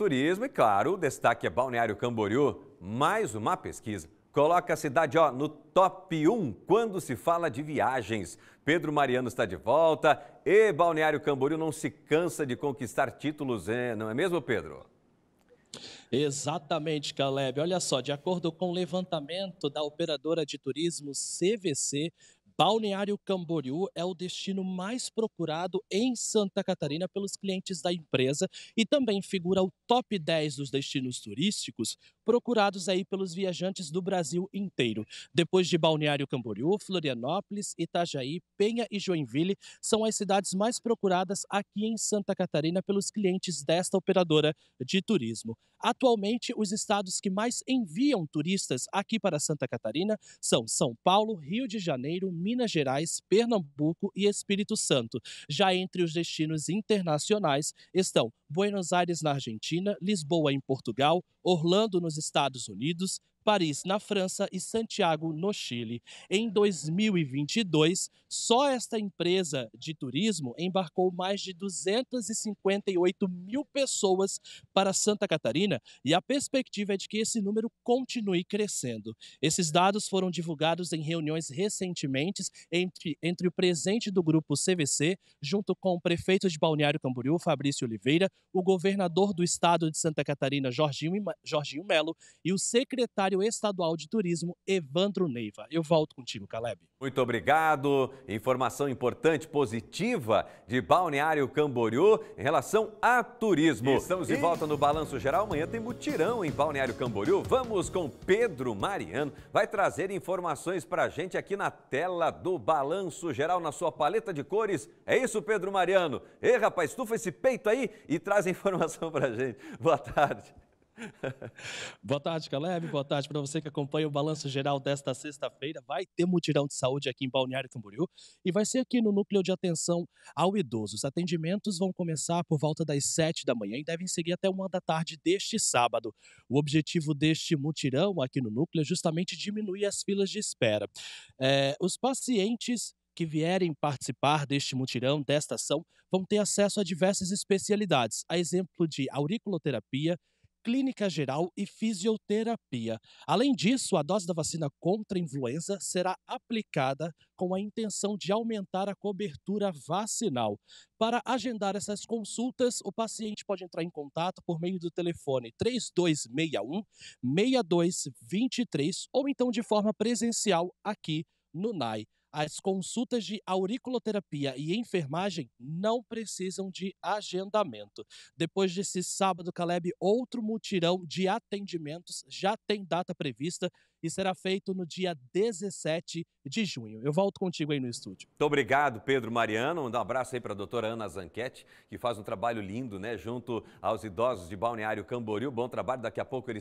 turismo e, claro, o destaque é Balneário Camboriú. Mais uma pesquisa. Coloca a cidade ó, no top 1 quando se fala de viagens. Pedro Mariano está de volta e Balneário Camboriú não se cansa de conquistar títulos, hein? não é mesmo, Pedro? Exatamente, Caleb. Olha só, de acordo com o levantamento da operadora de turismo CVC, Balneário Camboriú é o destino mais procurado em Santa Catarina pelos clientes da empresa e também figura o top 10 dos destinos turísticos procurados aí pelos viajantes do Brasil inteiro. Depois de Balneário Camboriú, Florianópolis, Itajaí, Penha e Joinville são as cidades mais procuradas aqui em Santa Catarina pelos clientes desta operadora de turismo. Atualmente, os estados que mais enviam turistas aqui para Santa Catarina são São Paulo, Rio de Janeiro, Minas Minas Gerais, Pernambuco e Espírito Santo. Já entre os destinos internacionais estão Buenos Aires, na Argentina, Lisboa, em Portugal, Orlando, nos Estados Unidos, Paris, na França e Santiago, no Chile. Em 2022, só esta empresa de turismo embarcou mais de 258 mil pessoas para Santa Catarina e a perspectiva é de que esse número continue crescendo. Esses dados foram divulgados em reuniões recentemente entre, entre o presidente do grupo CVC, junto com o prefeito de Balneário Camboriú, Fabrício Oliveira, o governador do estado de Santa Catarina, Jorginho, Jorginho Melo, e o secretário secretário estadual de turismo, Evandro Neiva. Eu volto contigo, Caleb. Muito obrigado. Informação importante, positiva de Balneário Camboriú em relação a turismo. Estamos de volta no Balanço Geral. Amanhã tem mutirão em Balneário Camboriú. Vamos com Pedro Mariano. Vai trazer informações para a gente aqui na tela do Balanço Geral, na sua paleta de cores. É isso, Pedro Mariano. Ei, rapaz, estufa esse peito aí e traz informação para a gente. Boa tarde. boa tarde, Caleb. Boa tarde para você que acompanha o Balanço Geral desta sexta-feira. Vai ter mutirão de saúde aqui em Balneário Camboriú e vai ser aqui no Núcleo de Atenção ao Idoso. Os atendimentos vão começar por volta das sete da manhã e devem seguir até uma da tarde deste sábado. O objetivo deste mutirão aqui no Núcleo é justamente diminuir as filas de espera. É, os pacientes que vierem participar deste mutirão, desta ação, vão ter acesso a diversas especialidades, a exemplo de auriculoterapia, clínica geral e fisioterapia. Além disso, a dose da vacina contra a influenza será aplicada com a intenção de aumentar a cobertura vacinal. Para agendar essas consultas, o paciente pode entrar em contato por meio do telefone 3261 6223 ou então de forma presencial aqui no NAI. As consultas de auriculoterapia e enfermagem não precisam de agendamento. Depois desse sábado, Caleb, outro mutirão de atendimentos já tem data prevista e será feito no dia 17 de junho. Eu volto contigo aí no estúdio. Muito obrigado, Pedro Mariano. Um abraço aí para a doutora Ana Zanquete, que faz um trabalho lindo, né, junto aos idosos de Balneário Camboriú. Bom trabalho, daqui a pouco eles